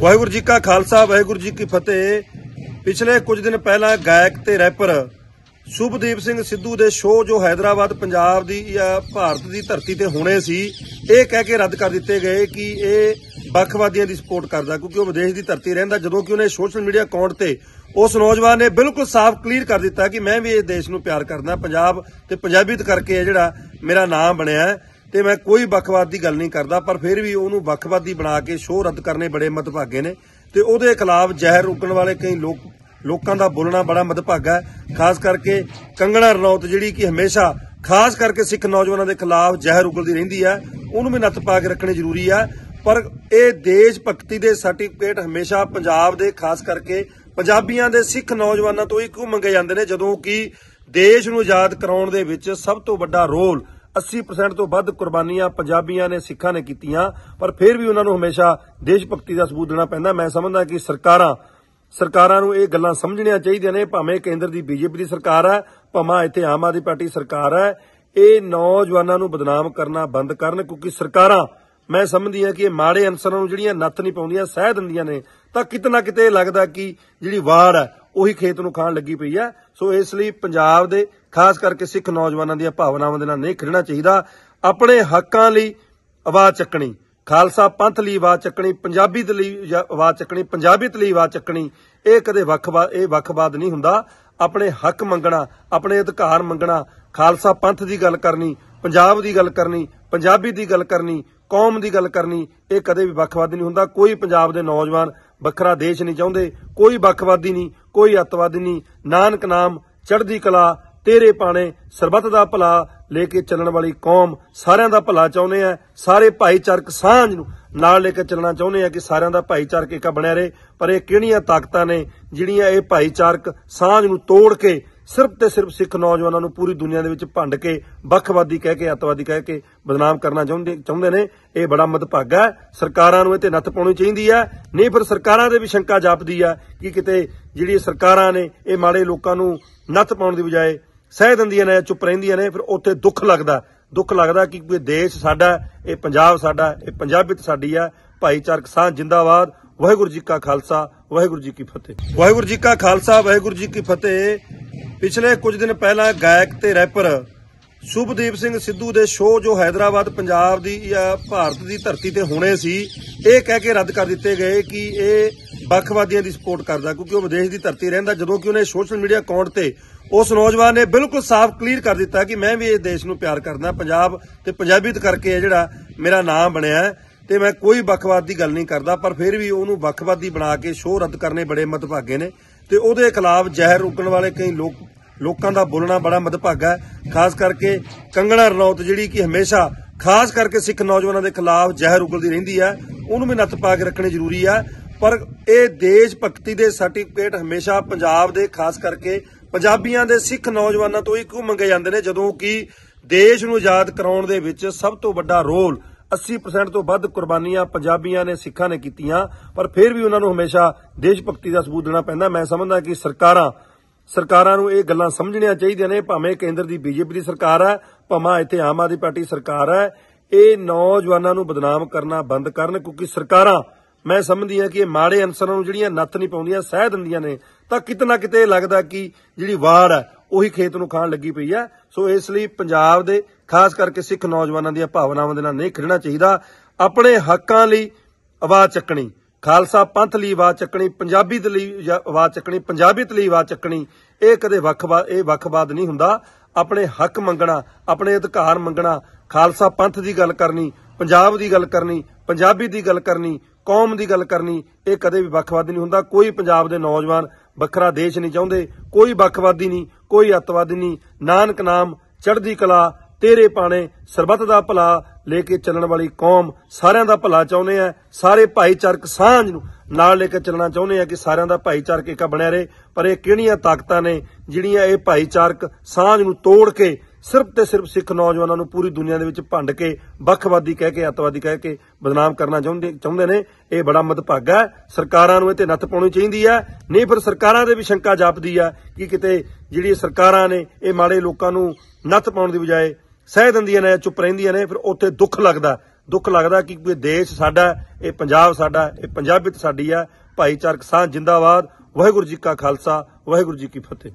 ਵਾਹਿਗੁਰੂ ਜੀ ਕਾ ਖਾਲਸਾ ਵਾਹਿਗੁਰੂ ਜੀ ਕੀ ਫਤਿਹ ਪਿਛਲੇ ਕੁਝ ਦਿਨ ਪਹਿਲਾਂ ਗਾਇਕ ਤੇ ਰੈਪਰ ਸੁਭਦੀਪ ਸਿੰਘ ਸਿੱਧੂ ਦੇ ਸ਼ੋਅ ਜੋ ਹైదరాబాద్ ਪੰਜਾਬ ਦੀ ਜਾਂ ਭਾਰਤ ਦੀ ਧਰਤੀ ਤੇ ਹੋਣੇ ਸੀ ਇਹ ਕਹਿ ਕੇ ਰੱਦ ਕਰ ਦਿੱਤੇ ਗਏ ਕਿ ਇਹ ਵੱਖਵਾਦੀਆਂ ਦੀ ਸਪੋਰਟ ਕਰਦਾ ਕਿਉਂਕਿ ਉਹ ਵਿਦੇਸ਼ ਦੀ ਧਰਤੀ ਰਹਿੰਦਾ ਜਦੋਂ ਕਿ ਉਹਨੇ ਸੋਸ਼ਲ ਮੀਡੀਆ ਅਕਾਊਂਟ ਤੇ ਉਸ ਨੌਜਵਾਨ ਨੇ ਬਿਲਕੁਲ ਸਾਫ਼ ਕਲੀਅਰ ਕਰ ਦਿੱਤਾ ਕਿ ਮੈਂ ਵੀ ਇਸ ਦੇਸ਼ ਨੂੰ ਪਿਆਰ ਕਰਦਾ ਪੰਜਾਬ ਤੇ ਪੰਜਾਬੀਤ ਕਰਕੇ ਇਹ ਜਿਹੜਾ ਮੇਰਾ ਨਾਮ ਬਣਿਆ ਤੇ ਮੈਂ ਕੋਈ ਵੱਖਵਾਦ ਦੀ ਗੱਲ ਨਹੀਂ ਕਰਦਾ ਪਰ ਫਿਰ ਵੀ ਉਹਨੂੰ ਵੱਖਵਾਦੀ ਬਣਾ ਕੇ ਸ਼ੋਅ ਰੱਦ ਕਰਨੇ ਬੜੇ ਮਤਭਾਗੇ ਨੇ ਤੇ ਉਹਦੇ ਖਿਲਾਫ ਜ਼ਹਿਰ ਰੋਕਣ ਵਾਲੇ ਕਈ ਲੋਕ ਲੋਕਾਂ ਦਾ ਬੋਲਣਾ ਬੜਾ ਮਤਭਾਗਾ ਹੈ ਖਾਸ ਕਰਕੇ ਕੰਗਣਾ ਰਣੌਤ ਜਿਹੜੀ ਕਿ ਹਮੇਸ਼ਾ ਖਾਸ ਕਰਕੇ ਸਿੱਖ ਨੌਜਵਾਨਾਂ ਦੇ ਖਿਲਾਫ ਜ਼ਹਿਰ ਉਗਲਦੀ ਰਹਿੰਦੀ ਹੈ ਉਹਨੂੰ ਵੀ ਨੱਤ ਪਾ ਕੇ ਰੱਖਣੇ ਜ਼ਰੂਰੀ ਹੈ ਪਰ ਇਹ ਦੇਸ਼ ਭਗਤੀ ਦੇ ਸਰਟੀਫਿਕੇਟ ਹਮੇਸ਼ਾ ਪੰਜਾਬ ਦੇ ਖਾਸ ਕਰਕੇ ਪੰਜਾਬੀਆਂ ਦੇ ਸਿੱਖ ਨੌਜਵਾਨਾਂ ਤੋਂ ਹੀ ਕਿਉਂ ਮੰਗੇ ਜਾਂਦੇ ਨੇ ਜਦੋਂ ਕਿ ਦੇਸ਼ ਨੂੰ ਆਜ਼ਾਦ ਕਰਾਉਣ ਦੇ ਵਿੱਚ ਸਭ ਤੋਂ ਵੱਡਾ ਰੋਲ 80% ਤੋਂ ਵੱਧ ਕੁਰਬਾਨੀਆਂ ਪੰਜਾਬੀਆਂ ਨੇ ਸਿੱਖਾਂ ਨੇ ਕੀਤੀਆਂ ਪਰ ਫਿਰ ਵੀ ਉਹਨਾਂ ਨੂੰ ਹਮੇਸ਼ਾ ਦੇਸ਼ ਭਗਤੀ ਦਾ ਸਬੂਤ ਦੇਣਾ ਪੈਂਦਾ ਮੈਂ ਸਮਝਦਾ ਕਿ ਸਰਕਾਰਾਂ ਸਰਕਾਰਾਂ ਨੂੰ ਇਹ ਗੱਲਾਂ ਸਮਝਣੀਆਂ ਚਾਹੀਦੀਆਂ ਨੇ ਭਾਵੇਂ ਕੇਂਦਰ ਦੀ ਬੀਜੇਪੀ ਦੀ ਸਰਕਾਰ ਹੈ ਭਾਵੇਂ ਇੱਥੇ ਆਮ ਆਦਮੀ ਪਾਰਟੀ ਸਰਕਾਰ ਹੈ ਇਹ ਨੌਜਵਾਨਾਂ ਨੂੰ ਬਦਨਾਮ ਕਰਨਾ ਬੰਦ ਕਰਨ ਕਿਉਂਕਿ ਸਰਕਾਰਾਂ ਮੈਂ ਸਮਝਦੀ ਹਾਂ ਕਿ ਇਹ ਮਾੜੇ ਅਨਸਰਾਂ ਨੂੰ ਜਿਹੜੀਆਂ ਨੱਥ ਨਹੀਂ ਪਾਉਂਦੀਆਂ ਸਹਿ ਦਿੰਦੀਆਂ ਨੇ ਤਾਂ ਕਿਤਨਾ ਕਿਤੇ ਲੱਗਦਾ ਕਿ ਜਿਹੜੀ ਵਾੜ ਹੈ ਉਹੀ ਖੇਤ ਨੂੰ ਖਾਣ ਲੱਗੀ ਪਈ ਹੈ ਸੋ ਇਸ ਲਈ ਪੰਜਾਬ ਦੇ ਖਾਸ ਕਰਕੇ ਸਿੱਖ ਨੌਜਵਾਨਾਂ ਦੀਆਂ ਭਾਵਨਾਵਾਂ ਦੇ ਨਾਲ ਨਹੀਂ ਖੜਨਾ ਚਾਹੀਦਾ ਆਪਣੇ ਹੱਕਾਂ ਲਈ ਆਵਾਜ਼ ਚੱਕਣੀ ਖਾਲਸਾ ਪੰਥ ਲਈ ਆਵਾਜ਼ ਚੱਕਣੀ ਪੰਜਾਬੀ ਦੇ ਲਈ ਆਵਾਜ਼ ਚੱਕਣੀ ਪੰਜਾਬੀਤ ਲਈ ਆਵਾਜ਼ ਚੱਕਣੀ ਇਹ ਕਦੇ ਵੱਖਵਾਦ ਇਹ ਵੱਖਵਾਦ ਨਹੀਂ ਹੁੰਦਾ ਆਪਣੇ ਹੱਕ ਮੰਗਣਾ ਆਪਣੇ ਅਧਿਕਾਰ ਮੰਗਣਾ ਖਾਲਸਾ ਪੰਥ ਦੀ ਗੱਲ ਕਰਨੀ ਪੰਜਾਬ ਦੀ ਗੱਲ ਕਰਨੀ ਪੰਜਾਬੀ ਦੀ ਗੱਲ ਕਰਨੀ ਕੌਮ ਦੀ ਗੱਲ ਕਰਨੀ ਇਹ ਕਦੇ ਵੀ ਵੱਖਵਾਦੀ ਨਹੀਂ ਹੁੰਦਾ ਕੋਈ ਪੰਜਾਬ ਦੇ ਨੌਜਵਾਨ ਵੱਖਰਾ ਦੇਸ਼ ਨਹੀਂ ਚਾਹੁੰਦੇ ਕੋਈ ਵੱਖਵਾਦੀ ਨਹੀਂ ਕੋਈ ਅਤਵਾਦੀ ਨਹੀਂ ਨਾਨਕ ਨਾਮ ਚੜ੍ਹਦੀ ਕਲਾ ਤੇਰੇ ਪਾਣੇ ਸਰਬੱਤ ਦਾ ਭਲਾ ਲੈ ਕੇ ਚੱਲਣ ਵਾਲੀ ਕੌਮ ਸਾਰਿਆਂ ਦਾ ਭਲਾ ਚਾਹੁੰਦੇ ਆ ਸਾਰੇ ਭਾਈਚਾਰਕ ਸਾਂਝ ਨੂੰ ਨਾਲ ਲੈ ਕੇ ਚੱਲਣਾ ਚਾਹੁੰਦੇ ਆ ਕਿ ਸਾਰਿਆਂ ਦਾ ਭਾਈਚਾਰਕ ਇੱਕਾ ਬਣਿਆ ਰਹੇ ਪਰ ਇਹ ਕਿਹੜੀਆਂ ਤਾਕਤਾਂ ਨੇ ਜਿਹੜੀਆਂ ਇਹ ਭਾਈਚਾਰਕ ਸਾਂਝ ਨੂੰ ਤੋੜ ਕੇ ਸਿਰਫ ਤੇ ਸਿਰਫ ਸਿੱਖ ਨੌਜਵਾਨਾਂ ਨੂੰ ਪੂਰੀ ਦੁਨੀਆ ਦੇ ਵਿੱਚ ਭੰਡ ਕੇ ਵੱਖਵਾਦੀ ਕਹਿ ਕੇ ਅਤਵਾਦੀ ਕਹਿ ਕੇ ਬਦਨਾਮ ਕਰਨਾ ਚਾਹੁੰਦੇ ਚਾਹੁੰਦੇ ਨੇ ਇਹ ਬੜਾ ਹੈ ਸਰਕਾਰਾਂ ਨੂੰ ਇਹ ਤੇ ਨੱਥ ਪਾਉਣੀ ਚਾਹੀਦੀ ਹੈ ਨਹੀਂ ਫਿਰ ਸਰਕਾਰਾਂ ਦੇ ਵੀ ਸ਼ੰਕਾ ਜਾਪਦੀ ਆ ਕਿ ਕਿਤੇ ਜਿਹੜੀ ਸਰਕਾਰਾਂ ਨੇ ਇਹ ਮਾੜੇ ਲੋਕਾਂ ਨੂੰ ਨੱਥ ਪਾਉਣ ਦੀ ਬਜਾਏ ਸਹਿ ਦਿੰਦੀਆਂ ਨੇ ਚੁੱਪ ਰਹਿੰਦੀਆਂ ਨੇ ਫਿਰ ਉੱਥੇ ਦੁੱਖ ਲੱਗਦਾ ਦੁੱਖ ਲੱਗਦਾ ਕਿ ਕੋਈ ਦੇਸ਼ ਸਾਡਾ ਇਹ ਪੰਜਾਬ ਸਾਡਾ ਇਹ ਪੰਜਾਬੀਤ ਸਾਡੀ ਆ ਭਾਈਚਾਰਕ ਸਾਹ ਜਿੰਦਾਬਾਦ ਵਾਹਿਗੁਰੂ ਜੀ ਕਾ ਖਾਲਸਾ ਵਾਹਿਗੁਰੂ ਜੀ ਕੀ ਫਤਿਹ ਵਾਹਿਗੁਰੂ ਜੀ ਕਾ ਖਾਲਸਾ ਵਾਹਿਗੁਰੂ ਜੀ ਕੀ ਫਤਿਹ ਪਿਛਲੇ ਕੁਝ ਦਿਨ ਪਹਿਲਾਂ ਗਾਇਕ ਤੇ ਰੈਪਰ ਸੁਭਦੀਪ ਸਿੰਘ ਸਿੱਧੂ ਦੇ ਸ਼ੋਅ ਜੋ ਹైదరాబాద్ ਪੰਜਾਬ ਦੀ ਜਾਂ ਭਾਰਤ ਦੀ ਧਰਤੀ ਤੇ ਹੋਣੇ ਸੀ ਇਹ ਕਹਿ ਕੇ ਰੱਦ ਕਰ ਦਿੱਤੇ ਗਏ ਕਿ ਇਹ ਵੱਖਵਾਦੀਆਂ ਦੀ ਸਪੋਰਟ ਕਰਦਾ ਕਿਉਂਕਿ ਉਹ ਵਿਦੇਸ਼ ਦੀ ਧਰਤੀ ਰਹਿੰਦਾ ਜਦੋਂ ਕਿ ਉਹਨੇ ਸੋਸ਼ਲ ਮੀਡੀਆ ਅਕਾਊਂਟ ਤੇ ਉਸ ਨੌਜਵਾਨ ਨੇ ਬਿਲਕੁਲ ਸਾਫ਼ ਕਲੀਅਰ ਕਰ ਦਿੱਤਾ ਕਿ ਮੈਂ ਵੀ ਇਸ ਦੇਸ਼ ਨੂੰ ਪਿਆਰ ਕਰਦਾ ਪੰਜਾਬ ਤੇ ਪੰਜਾਬੀਤ ਕਰਕੇ ਜਿਹੜਾ ਮੇਰਾ ਨਾਮ ਬਣਿਆ ਤੇ ਮੈਂ ਕੋਈ ਬਖਵਾਦ ਦੀ ਗੱਲ ਨਹੀਂ ਕਰਦਾ ਪਰ ਫਿਰ ਵੀ ਉਹਨੂੰ ਬਖਵਾਦੀ ਬਣਾ ਕੇ ਸ਼ੋਅ ਰੱਦ ਕਰਨੇ ਬੜੇ ਮਤਭਾਗੇ ਨੇ ਤੇ ਉਹਦੇ ਖਿਲਾਫ ਜ਼ਹਿਰ ਉਗਣ ਵਾਲੇ ਕਈ ਲੋਕ ਲੋਕਾਂ ਦਾ ਬੋਲਣਾ ਬੜਾ ਮਤਭਾਗਾ ਹੈ ਖਾਸ ਕਰਕੇ ਕੰਗਣਾ ਰਣੌਤ ਜਿਹੜੀ ਕਿ ਹਮੇਸ਼ਾ ਖਾਸ ਕਰਕੇ ਸਿੱਖ ਨੌਜਵਾਨਾਂ ਦੇ ਖਿਲਾਫ ਜ਼ਹਿਰ ਉਗਲਦੀ ਰਹਿੰਦੀ ਹੈ ਉਹਨੂੰ ਵੀ ਨੱਥ ਪਾ ਕੇ ਰੱਖਣੀ ਜ਼ਰੂਰੀ ਹੈ ਪਰ ਇਹ ਦੇਸ਼ ਭਗਤੀ ਦੇ ਸਰਟੀਫਿਕੇਟ ਹਮੇਸ਼ਾ ਪੰਜਾਬ ਦੇ ਖਾਸ ਕਰਕੇ ਪੰਜਾਬੀਆਂ ਦੇ ਸਿੱਖ ਨੌਜਵਾਨਾਂ ਤੋਂ ਹੀ ਕਿਉਂ ਮੰਗੇ ਜਾਂਦੇ ਨੇ ਜਦੋਂ ਕਿ ਦੇਸ਼ ਨੂੰ ਆਜ਼ਾਦ ਕਰਾਉਣ ਦੇ ਵਿੱਚ ਸਭ ਤੋਂ ਵੱਡਾ ਰੋਲ 80% ਤੋਂ ਵੱਧ ਕੁਰਬਾਨੀਆਂ ਪੰਜਾਬੀਆਂ ਨੇ ਸਿੱਖਾਂ ਨੇ ਕੀਤੀਆਂ ਪਰ ਫਿਰ ਵੀ ਉਹਨਾਂ ਨੂੰ ਹਮੇਸ਼ਾ ਦੇਸ਼ ਭਗਤੀ ਦਾ ਸਬੂਤ ਦੇਣਾ ਪੈਂਦਾ ਮੈਂ ਸਮਝਦਾ ਕਿ ਸਰਕਾਰਾਂ ਸਰਕਾਰਾਂ ਨੂੰ ਇਹ ਗੱਲਾਂ ਸਮਝਣੀਆਂ ਚਾਹੀਦੀਆਂ ਨੇ ਭਾਵੇਂ ਕੇਂਦਰ ਦੀ ਬੀਜੇਪੀ ਦੀ ਸਰਕਾਰ ਹੈ ਭਾਵੇਂ ਇੱਥੇ ਆਮ ਆਦਮੀ ਪਾਰਟੀ ਸਰਕਾਰ ਹੈ ਇਹ ਨੌਜਵਾਨਾਂ ਨੂੰ ਬਦਨਾਮ ਕਰਨਾ ਬੰਦ ਕਰਨ ਕਿਉਂਕਿ ਸਰਕਾਰਾਂ ਮੈਂ ਸਮਝਦੀ ਹਾਂ ਕਿ ਇਹ ਮਾੜੇ ਅਨਸਰਾਂ ਨੂੰ ਜਿਹੜੀਆਂ ਨੱਤ ਨਹੀਂ ਪਾਉਂਦੀਆਂ ਸਹਿ ਦਿੰਦੀਆਂ ਨੇ ਤਾਂ ਕਿਤਨਾ ਕਿਤੇ ਲੱਗਦਾ ਕਿ ਜਿਹੜੀ ਵਾਰ ਹੈ ਉਹੀ ਖੇਤ ਨੂੰ ਖਾਣ ਲੱਗੀ ਪਈ ਹੈ ਸੋ ਇਸ ਲਈ ਪੰਜਾਬ ਦੇ ਖਾਸ ਕਰਕੇ ਸਿੱਖ ਨੌਜਵਾਨਾਂ ਦੀਆਂ ਭਾਵਨਾਵਾਂ ਦੇ ਨਾਲ ਨਹੀਂ ਖੜਨਾ ਚਾਹੀਦਾ ਆਪਣੇ ਹੱਕਾਂ ਲਈ ਆਵਾਜ਼ ਚੱਕਣੀ ਖਾਲਸਾ ਪੰਥ ਲਈ ਆਵਾਜ਼ ਚੱਕਣੀ ਪੰਜਾਬੀ ਦੇ ਲਈ ਆਵਾਜ਼ ਚੱਕਣੀ ਪੰਜਾਬੀਤ ਲਈ ਆਵਾਜ਼ ਚੱਕਣੀ ਇਹ ਕਦੇ ਵੱਖਵਾ ਇਹ ਵੱਖਵਾਦ ਨਹੀਂ ਹੁੰਦਾ ਆਪਣੇ ਹੱਕ ਮੰਗਣਾ ਆਪਣੇ ਅਧਿਕਾਰ ਮੰਗਣਾ ਖਾਲਸਾ ਪੰਥ ਦੀ ਗੱਲ ਕਰਨੀ ਪੰਜਾਬ ਦੀ ਗੱਲ ਕਰਨੀ ਪੰਜਾਬੀ ਦੀ ਗੱਲ ਕਰਨੀ ਕੌਮ ਦੀ ਗੱਲ ਕਰਨੀ ਇਹ ਕਦੇ ਵੀ ਵੱਖਵਾਦੀ ਨਹੀਂ ਹੁੰਦਾ ਕੋਈ ਪੰਜਾਬ ਦੇ ਨੌਜਵਾਨ ਵੱਖਰਾ ਦੇਸ਼ ਨਹੀਂ ਚਾਹੁੰਦੇ ਕੋਈ ਵੱਖਵਾਦੀ ਨਹੀਂ ਕੋਈ ਅਤਵਾਦੀ ਨਹੀਂ ਨਾਨਕ ਨਾਮ ਚੜ੍ਹਦੀ ਕਲਾ ਤੇਰੇ ਪਾਣੇ ਸਰਬੱਤ ਦਾ ਭਲਾ ਲੈ ਕੇ ਚੱਲਣ ਵਾਲੀ ਕੌਮ ਸਾਰਿਆਂ ਦਾ ਭਲਾ ਚਾਹੁੰਦੇ ਆ ਸਾਰੇ ਭਾਈਚਾਰਕ ਸਾਂਝ ਨੂੰ ਨਾਲ ਲੈ ਕੇ ਚੱਲਣਾ ਚਾਹੁੰਦੇ ਆ ਕਿ ਸਾਰਿਆਂ ਦਾ ਭਾਈਚਾਰਕ ਇੱਕਾ ਬਣਿਆ ਰਹੇ ਪਰ ਇਹ ਕਿਹੜੀਆਂ ਤਾਕਤਾਂ ਨੇ ਜਿਹੜੀਆਂ ਇਹ ਭਾਈਚਾਰਕ ਸਾਂਝ ਨੂੰ ਤੋੜ ਕੇ ਸਿਰਫ ਤੇ ਸਿਰਫ ਸਿੱਖ ਨੌਜਵਾਨਾਂ ਨੂੰ ਪੂਰੀ ਦੁਨੀਆ ਦੇ ਵਿੱਚ ਭੰਡ ਕੇ ਵੱਖਵਾਦੀ ਕਹਿ ਕੇ ਅਤਵਾਦੀ ਕਹਿ ਕੇ ਬਦਨਾਮ ਕਰਨਾ ਚਾਹੁੰਦੇ ਚਾਹੁੰਦੇ ਨੇ ਇਹ ਬੜਾ ਮਦਭਾਗਾ ਸਰਕਾਰਾਂ ਨੂੰ ਇਹ ਤੇ ਨੱਥ ਪਾਉਣੀ ਚਾਹੀਦੀ ਆ ਨਹੀਂ ਫਿਰ ਸਰਕਾਰਾਂ ਦੇ ਵੀ ਸ਼ੰਕਾ ਜਾਪਦੀ ਆ ਕਿ ਕਿਤੇ ਜਿਹੜੀ ਸਰਕਾਰਾਂ ਨੇ ਇਹ ਮਾੜੇ ਲੋਕਾਂ ਨੂੰ ਨੱਥ ਪਾਉਣ ਦੀ ਬਜਾਏ ਸਹਿ ਦਿੰਦੀਆਂ ਨੇ ਚੁੱਪ ਰਹਿੰਦੀਆਂ ਨੇ ਫਿਰ ਉੱਥੇ ਦੁੱਖ ਲੱਗਦਾ ਦੁੱਖ ਲੱਗਦਾ ਕਿ ਕੋਈ ਦੇਸ਼ ਸਾਡਾ ਇਹ ਪੰਜਾਬ ਸਾਡਾ ਇਹ ਪੰਜਾਬੀਤ ਸਾਡੀ ਆ ਭਾਈਚਾਰਕ ਸਾਂਝ ਜਿੰਦਾਬਾਦ ਵਾਹਿਗੁਰੂ ਜੀ ਕਾ ਖਾਲਸਾ ਵਾਹਿਗੁਰੂ ਜੀ ਕੀ ਫਤਿਹ